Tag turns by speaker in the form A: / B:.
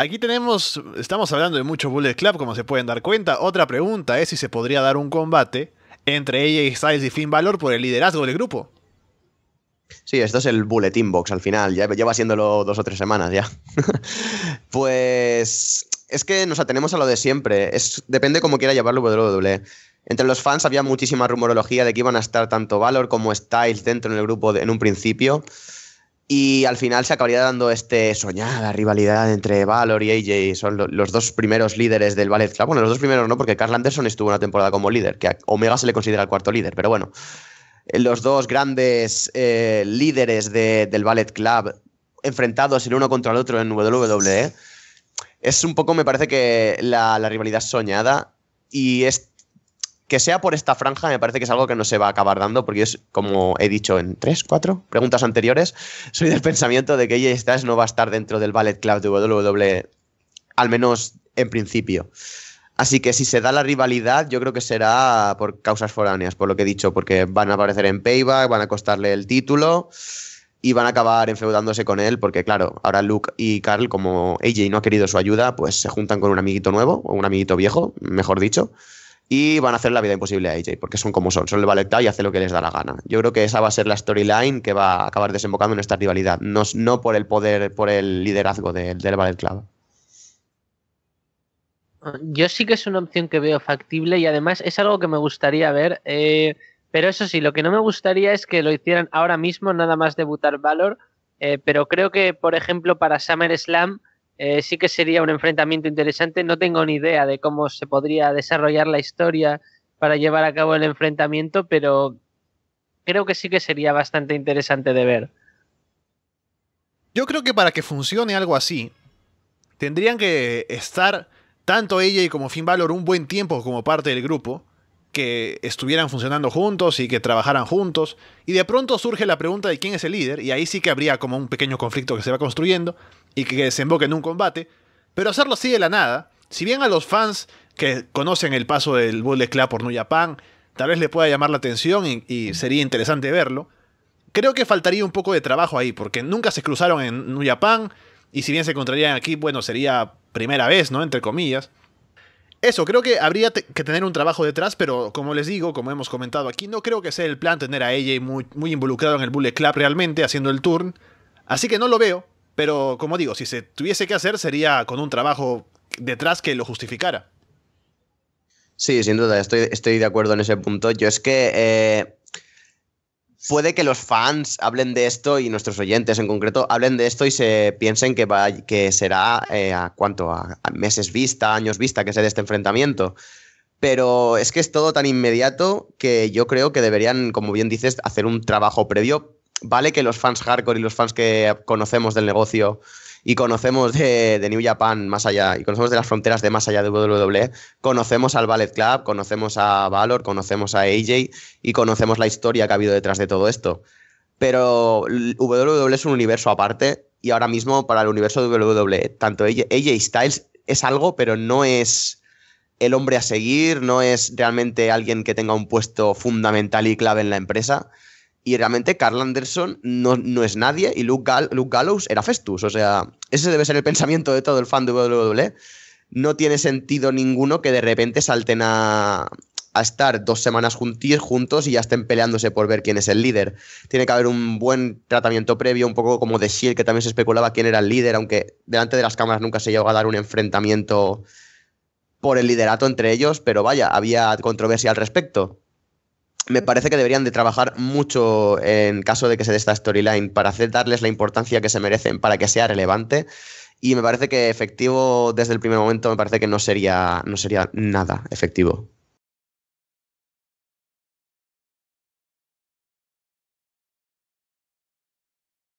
A: Aquí tenemos, estamos hablando de muchos Bullet Club, como se pueden dar cuenta. Otra pregunta es si se podría dar un combate entre ella y Styles y Finn Balor por el liderazgo del grupo.
B: Sí, esto es el Bulletin Box al final, ya lleva haciéndolo dos o tres semanas ya. pues es que nos atenemos a lo de siempre, depende cómo quiera llevarlo WWE. Entre los fans había muchísima rumorología de que iban a estar tanto Valor como Styles dentro del grupo en un principio. Y al final se acabaría dando este soñada rivalidad entre Valor y AJ. Son los dos primeros líderes del Ballet Club. Bueno, los dos primeros no, porque Carl Anderson estuvo una temporada como líder, que a Omega se le considera el cuarto líder, pero bueno. Eh, los dos grandes eh, líderes del Ballet Club enfrentados el uno contra el otro en WWE. Es un poco, me parece que la, la rivalidad soñada. Y es que sea por esta franja me parece que es algo que no se va a acabar dando porque es como he dicho en tres, cuatro preguntas anteriores, soy del pensamiento de que AJ Styles no va a estar dentro del Ballet Club de WWE, al menos en principio. Así que si se da la rivalidad, yo creo que será por causas foráneas, por lo que he dicho, porque van a aparecer en Payback, van a costarle el título y van a acabar enfeudándose con él, porque claro, ahora Luke y Carl, como AJ no ha querido su ayuda, pues se juntan con un amiguito nuevo, o un amiguito viejo, mejor dicho, y van a hacer la vida imposible a AJ, porque son como son, son el Valetta y hace lo que les da la gana. Yo creo que esa va a ser la storyline que va a acabar desembocando en esta rivalidad, no, no por el poder, por el liderazgo del Valet Club. Yo sí que es una opción que veo factible y además es algo que me gustaría ver, eh, pero eso sí, lo que no me gustaría es que lo hicieran ahora mismo, nada más debutar Valor, eh, pero creo que, por ejemplo, para SummerSlam eh, sí que sería un enfrentamiento interesante. No tengo ni idea de cómo se podría desarrollar la historia para llevar a cabo el enfrentamiento, pero creo que sí que sería bastante
A: interesante de ver. Yo creo que para que funcione algo así, tendrían que estar tanto ella y como Finvalor un buen tiempo como parte del grupo que estuvieran funcionando juntos y que trabajaran juntos. Y de pronto surge la pregunta de quién es el líder, y ahí sí que habría como un pequeño conflicto que se va construyendo y que desemboque en un combate. Pero hacerlo así de la nada, si bien a los fans que conocen el paso del Bullet Club por New Japan, tal vez les pueda llamar la atención y, sería interesante verlo, creo que faltaría un poco de trabajo ahí, porque nunca se cruzaron en New Japan, y si bien se encontrarían aquí, bueno, sería primera vez, ¿no? Entre comillas. Eso, creo que habría que tener un trabajo detrás, pero como les digo, como hemos comentado aquí, no creo que sea el plan tener a AJ muy, muy involucrado en el Bullet Club realmente, haciendo el turn. Así que no lo veo, pero como digo, si se tuviese que hacer sería con un trabajo detrás que lo justificara.
B: Sí, sin duda, estoy, de acuerdo en ese punto. Yo es que eh, puede que los fans hablen de esto y nuestros oyentes en concreto hablen de esto y se piensen que, va, que será eh, a cuánto, a, a, meses vista, años vista que se dé este enfrentamiento. Pero es que es todo tan inmediato que yo creo que deberían, como bien dices, hacer un trabajo previo. Vale que los fans hardcore y los fans que conocemos del negocio y conocemos de, New Japan más allá, y conocemos de las fronteras de más allá de WWE, conocemos al Ballet Club, conocemos a Valor, conocemos a AJ y conocemos la historia que ha habido detrás de todo esto. Pero WWE es un universo aparte y ahora mismo para el universo de WWE, tanto AJ Styles es algo, pero no es el hombre a seguir, no es realmente alguien que tenga un puesto fundamental y clave en la empresa. Y realmente Carl Anderson no, es nadie y Luke, Gallows era Festus. O sea, ese debe ser el pensamiento de todo el fan de WWE. No tiene sentido ninguno que de repente salten a, a estar dos semanas juntos y ya estén peleándose por ver quién es el líder. Tiene que haber un buen tratamiento previo, un poco como de Shield, que también se especulaba quién era el líder, aunque delante de las cámaras nunca se llegó a dar un enfrentamiento por el liderato entre ellos, pero vaya, había controversia al respecto me parece que deberían de trabajar mucho en caso de que se dé esta storyline para hacer darles la importancia que se merecen, para que sea relevante. Y me parece que efectivo desde el primer momento me parece que no sería, no sería nada efectivo.